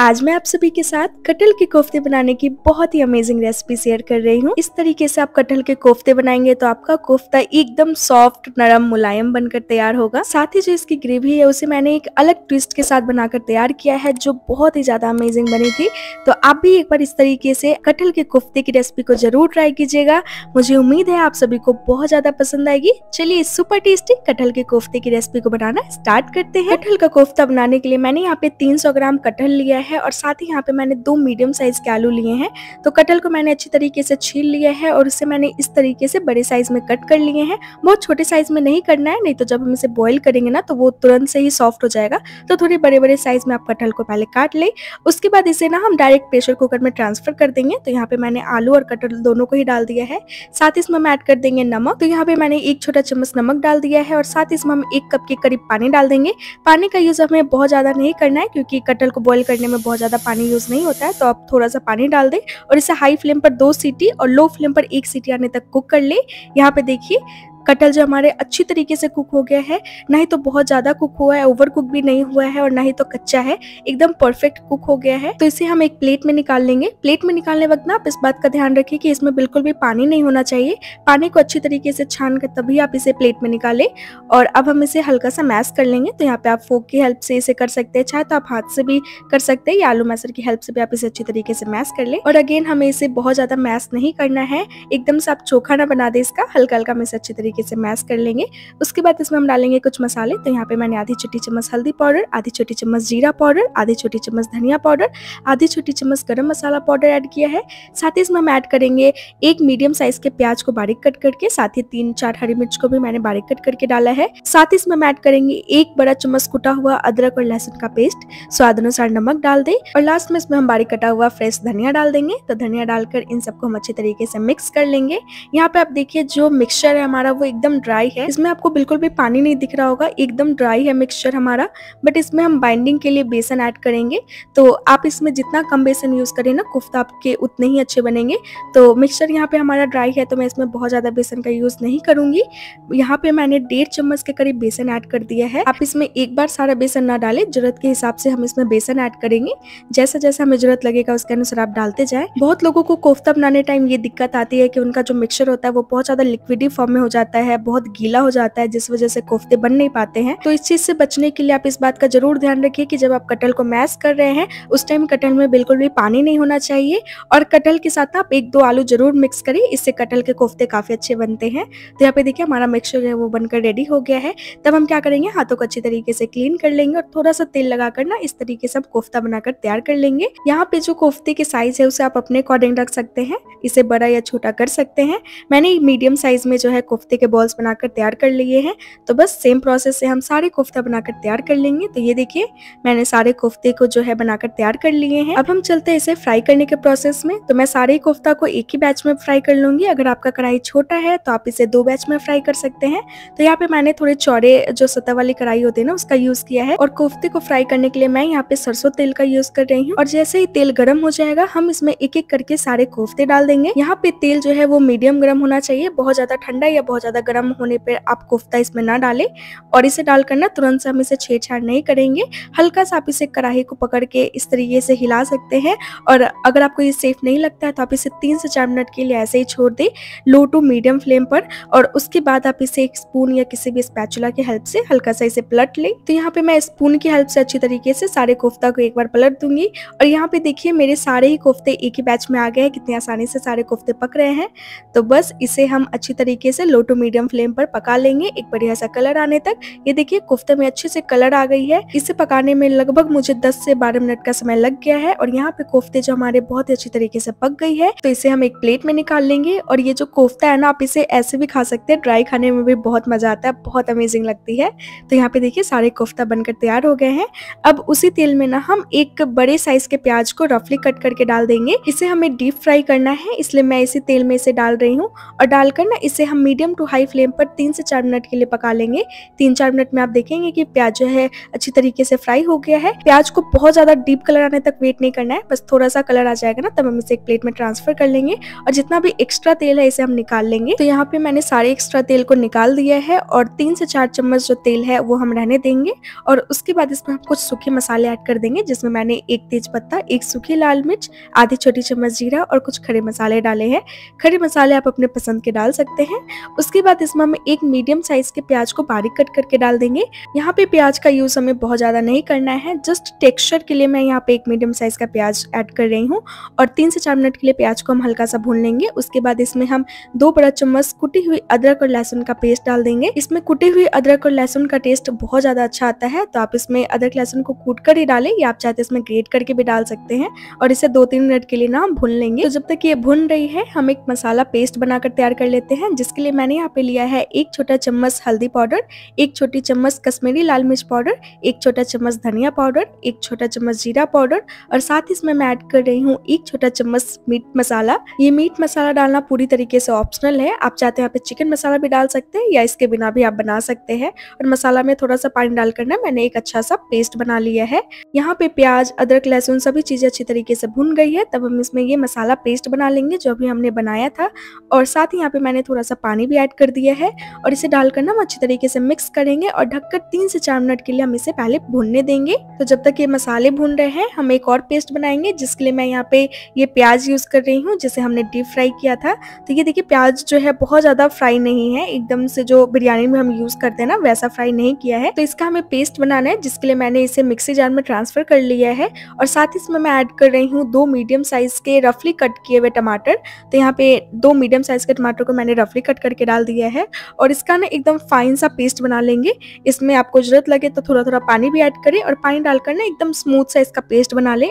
आज मैं आप सभी के साथ कटहल के कोफ्ते बनाने की बहुत ही अमेजिंग रेसिपी शेयर कर रही हूँ इस तरीके से आप कटहल के कोफ्ते बनाएंगे तो आपका कोफ्ता एकदम सॉफ्ट नरम मुलायम बनकर तैयार होगा साथ ही जो इसकी ग्रेवी है उसे मैंने एक अलग ट्विस्ट के साथ बनाकर तैयार किया है जो बहुत ही ज्यादा अमेजिंग बनी थी तो आप भी एक बार इस तरीके से कटहल के कोफ्ते की रेसिपी को जरूर ट्राई कीजिएगा मुझे उम्मीद है आप सभी को बहुत ज्यादा पसंद आएगी चलिए सुपर टेस्टी कटहल के कोफ्ते की रेसिपी को बनाना स्टार्ट करते हैं कटहल का कोफ्ता बनाने के लिए मैंने यहाँ पे तीन ग्राम कटहल लिया लिया है और साथ ही यहाँ पे मैंने दो मीडियम साइज़ के आलू लिए हैं तो कटल को मैंने अच्छी तरीके से छील लिया है और उसे मैंने इस तरीके से बड़े साइज़ में कट कर लिए हैं बहुत छोटे साइज़ में नहीं करना है नहीं तो जब हम इसे बॉयल करेंगे ना तो वो तुरंत से ही सॉफ्ट हो जाएगा तो थोड़े बड़े बड़े साइज़ में आप कटहल को पहले काट ले उसके बाद इसे ना हम डायरेक्ट प्रेशर कुकर में ट्रांसफ़र कर देंगे तो यहाँ पे मैंने आलू और कटहल दोनों को ही डाल दिया है साथ ही इसमें हम ऐड कर देंगे नमक तो यहाँ पे मैंने एक छोटा चम्मच नमक डाल दिया है और साथ ही इसमें हम एक कप के करीब पानी डाल देंगे पानी का यूज़ हमें बहुत ज़्यादा नहीं करना है क्योंकि कटहल को बॉयल करने करने में बहुत ज़्यादा पानी यूज़ नहीं होता है तो आप थोड़ा सा पानी डाल दें और इसे हाई फ्लेम पर दो सीटी और लो फ्लेम पर एक सीटी आने तक कुक कर लें यहाँ पे देखिए कटहल जो हमारे अच्छी तरीके से कुक हो गया है ना ही तो बहुत ज़्यादा कुक हुआ है ओवर कुक भी नहीं हुआ है और ना ही तो कच्चा है एकदम परफेक्ट कुक हो गया है तो इसे हम एक प्लेट में निकाल लेंगे प्लेट में निकालने वक्त ना आप इस बात का ध्यान रखें कि इसमें बिल्कुल भी पानी नहीं होना चाहिए पानी को अच्छी तरीके से छान कर तभी आप इसे प्लेट में निकालें और अब हम इसे हल्का सा मैश कर लेंगे तो यहाँ पे आप फोक की हेल्प से इसे कर सकते हैं चाहे तो आप हाथ से भी कर सकते हैं या आलू मैसर की हेल्प से भी आप इसे अच्छी तरीके से मैश कर ले और अगेन हमें इसे बहुत ज़्यादा मैश नहीं करना है एकदम से आप चोखा ना बना दे इसका हल्का हल्का हम इसे अच्छी तरीके तरीके से मैश कर लेंगे उसके बाद इसमें हम डालेंगे कुछ मसाले तो यहाँ पे मैंने आधी छोटी चम्मच हल्दी पाउडर आधी छोटी चम्मच जीरा पाउडर आधी छोटी चम्मच धनिया पाउडर आधी छोटी चम्मच गर्म मसाला पाउडर ऐड किया है साथ ही इसमें हम ऐड करेंगे एक मीडियम साइज के प्याज को बारीक कट करके साथ ही तीन चार हरी मिर्च को भी मैंने बारीक कट करके डाला है साथ ही इसमें हम ऐड करेंगे एक बड़ा चम्मच कुटा हुआ अदरक और लहसुन का पेस्ट स्वाद अनुसार नमक डाल दें और लास्ट में इसमें हम बारीक कटा हुआ फ्रेश धनिया डाल देंगे तो धनिया डालकर इन सबको हम अच्छे तरीके से मिक्स कर लेंगे यहाँ पे आप देखिए जो मिक्सचर है हमारा वो एकदम ड्राई है इसमें आपको बिल्कुल भी पानी नहीं दिख रहा होगा एकदम ड्राई है मिक्सचर हमारा बट इसमें हम बाइंडिंग के लिए बेसन ऐड करेंगे तो आप इसमें जितना कम बेसन यूज़ करें ना कोफ्ता आपके उतने ही अच्छे बनेंगे तो मिक्सचर यहाँ पे हमारा ड्राई है तो मैं इसमें बहुत ज़्यादा बेसन का यूज़ नहीं करूंगी यहाँ पे मैंने डेढ़ चम्मच के करीब बेसन ऐड कर दिया है आप इसमें एक बार सारा बेसन ना डालें जरूरत के हिसाब से हम इसमें बेसन ऐड करेंगे जैसा जैसा हमें जरूरत लगेगा उसके अनुसार आप डालते जाए बहुत लोगों को कोफ्ता बनाने टाइम ये दिक्कत आती है कि उनका जो मिक्सचर होता है वो बहुत ज़्यादा लिक्विडी फॉर्म में हो जाता है जाता है बहुत गीला हो जाता है जिस वजह से कोफ्ते बन नहीं पाते हैं तो इस चीज से बचने के लिए आप इस बात का जरूर ध्यान रखिए कि जब आप कटल को मैश कर रहे हैं उस टाइम कटल में बिल्कुल भी पानी नहीं होना चाहिए और कटल के साथ आप एक दो आलू जरूर मिक्स करें इससे कटल के कोफ्ते काफी अच्छे बनते हैं तो यहाँ पे देखिए हमारा मिक्सचर है वो बनकर रेडी हो गया है तब हम क्या करेंगे हाथों को अच्छी तरीके से क्लीन कर लेंगे और थोड़ा सा तेल लगाकर ना इस तरीके से हम कोफ्ता बनाकर तैयार कर लेंगे यहाँ पे जो कोफ्ते के साइज है उसे आप अपने अकॉर्डिंग रख सकते हैं इसे बड़ा या छोटा कर सकते हैं मैंने मीडियम साइज में जो है कोफ्ते कोफ्ते के बॉल्स बनाकर तैयार कर लिए हैं तो बस सेम प्रोसेस से हम सारे कोफ्ता बनाकर तैयार कर लेंगे तो ये देखिए मैंने सारे कोफ्ते को जो है बनाकर तैयार कर लिए हैं अब हम चलते हैं इसे फ्राई करने के प्रोसेस में तो मैं सारे कोफ्ता को एक ही बैच में फ्राई कर लूंगी अगर आपका कढ़ाई छोटा है तो आप इसे दो बैच में फ्राई कर सकते हैं तो यहाँ पे मैंने थोड़े चौड़े जो सतह वाली कढ़ाई होती है ना उसका यूज किया है और कोफ्ते को फ्राई करने के लिए मैं यहाँ पे सरसों तेल का यूज कर रही हूँ और जैसे ही तेल गर्म हो जाएगा हम इसमें एक एक करके सारे कोफ्ते डाल देंगे यहाँ पे तेल जो है वो मीडियम गर्म होना चाहिए बहुत ज्यादा ठंडा या बहुत ज़्यादा गर्म होने पर आप कोफ्ता इसमें ना डालें और इसे डाल ना तुरंत से हम इसे छेड़छाड़ नहीं करेंगे हल्का सा आप इसे कढ़ाई को पकड़ के इस तरीके से हिला सकते हैं और अगर आपको ये सेफ नहीं लगता है तो आप इसे तीन से चार मिनट के लिए ऐसे ही छोड़ दें लो टू मीडियम फ्लेम पर और उसके बाद आप इसे एक स्पून या किसी भी स्पैचुला की हेल्प से हल्का सा इसे पलट लें तो यहाँ पर मैं स्पून की हेल्प से अच्छी तरीके से सारे कोफ्ता को एक बार पलट दूंगी और यहाँ पर देखिए मेरे सारे ही कोफ्ते एक ही बैच में आ गए हैं कितनी आसानी से सारे कोफ्ते पक रहे हैं तो बस इसे हम अच्छी तरीके से लो टू मीडियम फ्लेम पर पका लेंगे एक बढ़िया सा कलर आने तक ये देखिए कोफ्ते में अच्छे से कलर आ गई है इसे पकाने में लगभग मुझे दस से बारह मिनट का समय लग गया है और यहाँ पे कोफ्ते जो हमारे बहुत ही अच्छी तरीके से पक गई है तो इसे हम एक प्लेट में निकाल लेंगे और ये जो कोफ्ता है ना आप इसे ऐसे भी खा सकते हैं ड्राई खाने में भी बहुत मजा आता है बहुत अमेजिंग लगती है तो यहाँ पे देखिए सारे कोफ्ता बनकर तैयार हो गए हैं अब उसी तेल में ना हम एक बड़े साइज के प्याज को रफली कट करके डाल देंगे इसे हमें डीप फ्राई करना है इसलिए मैं इसी तेल में इसे डाल रही हूँ और डालकर ना इसे हम मीडियम टू हाई फ्लेम पर तीन से चार मिनट के लिए पका लेंगे तीन चार मिनट में आप देखेंगे कि प्याज जो है अच्छी तरीके से फ्राई हो गया है प्याज को बहुत ज़्यादा डीप कलर आने तक वेट नहीं करना है बस थोड़ा सा कलर आ जाएगा ना तब हम इसे एक प्लेट में ट्रांसफर कर लेंगे और जितना भी एक्स्ट्रा तेल है इसे हम निकाल लेंगे तो यहाँ पे मैंने सारे एक्स्ट्रा तेल को निकाल दिया है और तीन से चार चम्मच जो तेल है वो हम रहने देंगे और उसके बाद इसमें हम कुछ सूखे मसाले ऐड कर देंगे जिसमें मैंने एक तेज पत्ता एक सूखी लाल मिर्च आधी छोटी चम्मच जीरा और कुछ खड़े मसाले डाले हैं खड़े मसाले आप अपने पसंद के डाल सकते हैं उसके इसके बाद इसमें हम एक मीडियम साइज के प्याज को बारीक कट करके डाल देंगे यहाँ पे प्याज का यूज हमें बहुत ज्यादा नहीं करना है जस्ट टेक्सचर के लिए मैं यहाँ पे एक मीडियम साइज का प्याज ऐड कर रही हूँ और तीन से चार मिनट के लिए प्याज को हम हल्का सा भून लेंगे उसके बाद इसमें हम दो बड़ा चम्मच कुटी हुई अदरक और लहसुन का पेस्ट डाल देंगे इसमें कुटी हुई अदरक और लहसुन का टेस्ट बहुत ज्यादा अच्छा आता है तो आप इसमें अदरक लहसुन को कूट कर ही डालें या आप चाहते तो इसमें ग्रेट करके भी डाल सकते हैं और इसे दो तीन मिनट के लिए ना भून लेंगे तो जब तक ये भून रही है हम एक मसाला पेस्ट बनाकर तैयार कर लेते हैं जिसके लिए मैंने यहाँ पे लिया है एक छोटा चम्मच हल्दी पाउडर एक छोटी चम्मच कश्मीरी लाल मिर्च पाउडर एक छोटा चम्मच धनिया पाउडर एक छोटा चम्मच जीरा पाउडर और साथ ही इसमें मैं ऐड कर रही हूँ एक छोटा चम्मच मीट मसाला ये मीट मसाला डालना पूरी तरीके से ऑप्शनल है आप चाहते हैं यहाँ पे चिकन मसाला भी डाल सकते हैं या इसके बिना भी आप बना सकते हैं और मसाला में थोड़ा सा पानी डाल करना मैंने एक अच्छा सा पेस्ट बना लिया है यहाँ पे प्याज अदरक लहसुन सभी चीज़ें अच्छी तरीके से भुन गई है तब हम इसमें ये मसाला पेस्ट बना लेंगे जो अभी हमने बनाया था और साथ ही यहाँ पे मैंने थोड़ा सा पानी भी ऐड कर दिया है और इसे डालकर ना हम अच्छी तरीके से मिक्स करेंगे और ढककर तीन से चार मिनट के लिए हम इसे पहले भूनने देंगे तो जब तक ये मसाले भून रहे हैं हम एक और पेस्ट बनाएंगे जिसके लिए मैं यहाँ पे ये प्याज यूज़ कर रही हूँ जिसे हमने डीप फ्राई किया था तो ये देखिए प्याज जो है बहुत ज़्यादा फ्राई नहीं है एकदम से जो बिरयानी में हम यूज़ करते हैं ना वैसा फ्राई नहीं किया है तो इसका हमें पेस्ट बनाना है जिसके लिए मैंने इसे मिक्सी जार में ट्रांसफ़र कर लिया है और साथ ही इसमें मैं ऐड कर रही हूँ दो मीडियम साइज़ के रफली कट किए हुए टमाटर तो यहाँ पे दो मीडियम साइज़ के टमाटर को मैंने रफली कट करके डाल दिया है और इसका ना एकदम फाइन सा पेस्ट बना लेंगे इसमें आपको ज़रूरत लगे तो थोड़ा थोड़ा पानी भी ऐड करें और पानी डालकर ना एकदम स्मूथ सा इसका पेस्ट बना लें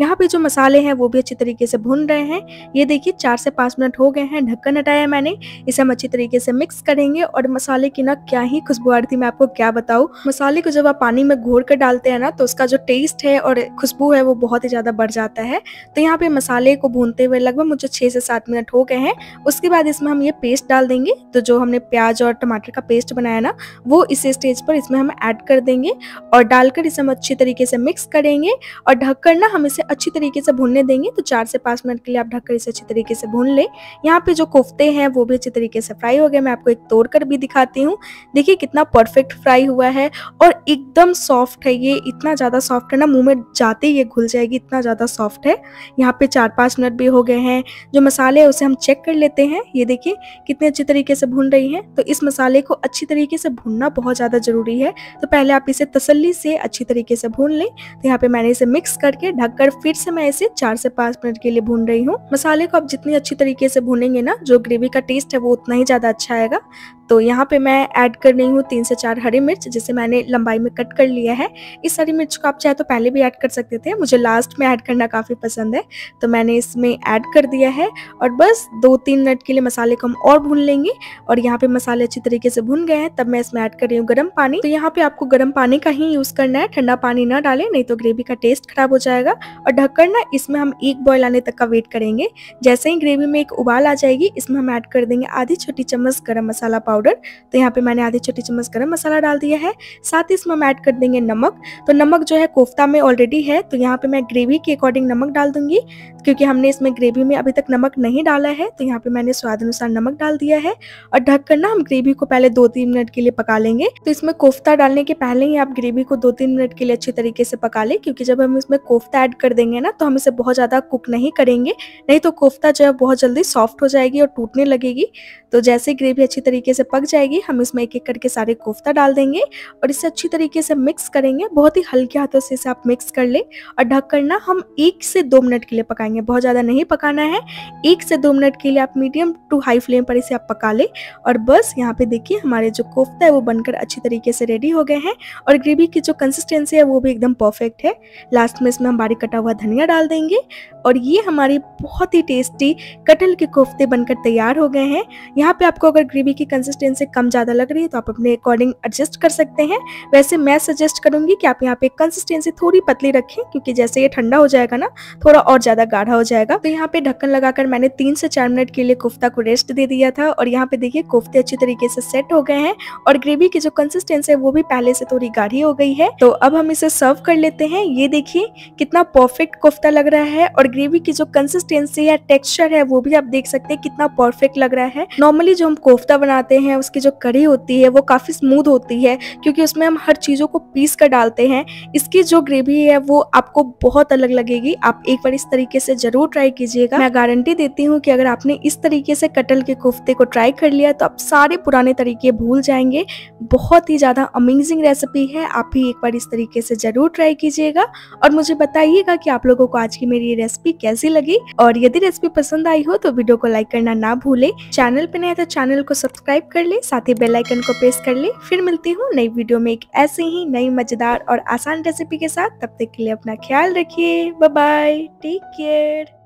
यहाँ पे जो मसाले हैं वो भी अच्छी तरीके से भुन रहे हैं ये देखिए चार से पाँच मिनट हो गए हैं ढक्कन हटाया मैंने इसे हम अच्छी तरीके से मिक्स करेंगे और मसाले की ना क्या ही खुशबू आ रही थी मैं आपको क्या बताऊँ मसाले को जब आप पानी में घोर कर डालते हैं ना तो उसका जो टेस्ट है और खुशबू है वो बहुत ही ज़्यादा बढ़ जाता है तो यहाँ पे मसाले को भूनते हुए लगभग मुझे छः से सात मिनट हो गए हैं उसके बाद इसमें हम ये पेस्ट डाल देंगे तो जो हमने प्याज और टमाटर का पेस्ट बनाया ना वो इस स्टेज पर इसमें हम ऐड कर देंगे और डालकर इसे हम अच्छी तरीके से मिक्स करेंगे और ढककर ना हम इसे अच्छी तरीके से भूनने देंगे तो चार से पाँच मिनट के लिए आप ढककर इसे अच्छी तरीके से भून लें यहाँ पे जो कोफ्ते हैं वो भी अच्छी तरीके से फ्राई हो गए मैं आपको एक तोड़ कर भी दिखाती हूँ देखिए कितना परफेक्ट फ्राई हुआ है और एकदम सॉफ्ट है ये इतना ज़्यादा सॉफ्ट है ना मुँह में जाते ही ये घुल जाएगी इतना ज़्यादा सॉफ्ट है यहाँ पे चार पाँच मिनट भी हो गए हैं जो मसाले हैं उसे हम चेक कर लेते हैं ये देखिए कितने अच्छे तरीके से से भून रही हैं तो इस मसाले को अच्छी तरीके से भूनना बहुत ज़्यादा ज़रूरी है तो पहले आप इसे तसल्ली से अच्छी तरीके से भून लें तो यहाँ पे मैंने इसे मिक्स करके ढककर फिर से मैं इसे चार से पाँच मिनट के लिए भून रही हूँ मसाले को आप जितनी अच्छी तरीके से भूनेंगे ना जो ग्रेवी का टेस्ट है वो उतना ही ज़्यादा अच्छा आएगा तो यहाँ पे मैं ऐड कर रही हूँ तीन से चार हरी मिर्च जिसे मैंने लंबाई में कट कर लिया है इस हरी मिर्च को आप चाहे तो पहले भी ऐड कर सकते थे मुझे लास्ट में ऐड करना काफ़ी पसंद है तो मैंने इसमें ऐड कर दिया है और बस दो तीन मिनट के लिए मसाले को हम और भून लेंगे और यहाँ पे मसाले अच्छी तरीके से भून गए हैं तब मैं इसमें ऐड कर रही हूँ गर्म पानी तो यहाँ पर आपको गर्म पानी का ही यूज़ करना है ठंडा पानी ना डालें नहीं तो ग्रेवी का टेस्ट खराब हो जाएगा और ढककर ना इसमें हम एक बॉयल आने तक का वेट करेंगे जैसे ही ग्रेवी में एक उबाल आ जाएगी इसमें हम ऐड कर देंगे आधी छोटी चम्मच गर्म मसाला पाउडर पाउडर तो यहाँ पे मैंने आधी छोटी चम्मच गरम मसाला डाल दिया है साथ ही इसमें हम ऐड कर देंगे नमक तो नमक जो है कोफ्ता में ऑलरेडी है तो यहाँ पे मैं ग्रेवी के अकॉर्डिंग नमक डाल दूंगी क्योंकि हमने इसमें ग्रेवी में अभी तक नमक नहीं डाला है तो यहाँ पे मैंने स्वाद अनुसार नमक डाल दिया है और ढक कर ना हम ग्रेवी को पहले दो तीन मिनट के लिए पका लेंगे तो इसमें कोफ्ता डालने के पहले ही आप ग्रेवी को दो तीन मिनट के लिए अच्छे तरीके से पका लें क्योंकि जब हम इसमें कोफ्ता ऐड कर देंगे ना तो हम इसे बहुत ज़्यादा कुक नहीं करेंगे नहीं तो कोफ्ता जो है बहुत जल्दी सॉफ्ट हो जाएगी और टूटने लगेगी तो जैसे ग्रेवी अच्छी तरीके से पक जाएगी हम इसमें एक एक करके सारे कोफ्ता डाल देंगे और इसे अच्छी तरीके से मिक्स करेंगे बहुत ही हल्के हाथों से इसे आप मिक्स कर लें और ढक करना हम एक से दो मिनट के लिए पकाएंगे बहुत ज़्यादा नहीं पकाना है एक से दो मिनट के लिए आप मीडियम टू हाई फ्लेम पर इसे आप पका लें और बस यहाँ पर देखिए हमारे जो कोफ्ता है वो बनकर अच्छी तरीके से रेडी हो गए हैं और ग्रेवी की जो कंसिस्टेंसी है वो भी एकदम परफेक्ट है लास्ट में इसमें हम बारीक कटा हुआ धनिया डाल देंगे और ये हमारी बहुत ही टेस्टी कटहल के कोफ्ते बनकर तैयार हो गए हैं यहाँ पे आपको अगर ग्रेवी की कंसिस्टेंसी टेन से कम ज़्यादा लग रही है तो आप अपने अकॉर्डिंग एडजस्ट कर सकते हैं वैसे मैं सजेस्ट करूँगी कि आप यहाँ पे कंसिस्टेंसी थोड़ी पतली रखें क्योंकि जैसे ये ठंडा हो जाएगा ना थोड़ा और ज़्यादा गाढ़ा हो जाएगा तो यहाँ पे ढक्कन लगाकर मैंने तीन से चार मिनट के लिए कोफ्ता को रेस्ट दे दिया था और यहाँ पे देखिए कोफ्ते अच्छी तरीके से सेट हो गए हैं और ग्रेवी की जो कंसिस्टेंसी है वो भी पहले से थोड़ी गाढ़ी हो गई है तो अब हम इसे सर्व कर लेते हैं ये देखिए कितना परफेक्ट कोफ्ता लग रहा है और ग्रेवी की जो कंसिस्टेंसी या टेक्स्चर है वो भी आप देख सकते हैं कितना परफेक्ट लग रहा है नॉर्मली जो हम कोफ्ता बनाते हैं हैं उसकी जो कड़ी होती है वो काफ़ी स्मूथ होती है क्योंकि उसमें हम हर चीज़ों को पीस कर डालते हैं इसकी जो ग्रेवी है वो आपको बहुत अलग लगेगी आप एक बार इस तरीके से ज़रूर ट्राई कीजिएगा मैं गारंटी देती हूँ कि अगर आपने इस तरीके से कटल के कोफ्ते को ट्राई कर लिया तो आप सारे पुराने तरीके भूल जाएंगे बहुत ही ज़्यादा अमेजिंग रेसिपी है आप भी एक बार इस तरीके से ज़रूर ट्राई कीजिएगा और मुझे बताइएगा कि आप लोगों को आज की मेरी ये रेसिपी कैसी लगी और यदि रेसिपी पसंद आई हो तो वीडियो को लाइक करना ना भूलें चैनल पर नए तो चैनल को सब्सक्राइब कर ले साथ ही बेल आइकन को प्रेस कर ले फिर मिलती हूँ नई वीडियो में एक ऐसे ही नई मज़ेदार और आसान रेसिपी के साथ तब तक के लिए अपना ख्याल रखिए बाय टेक केयर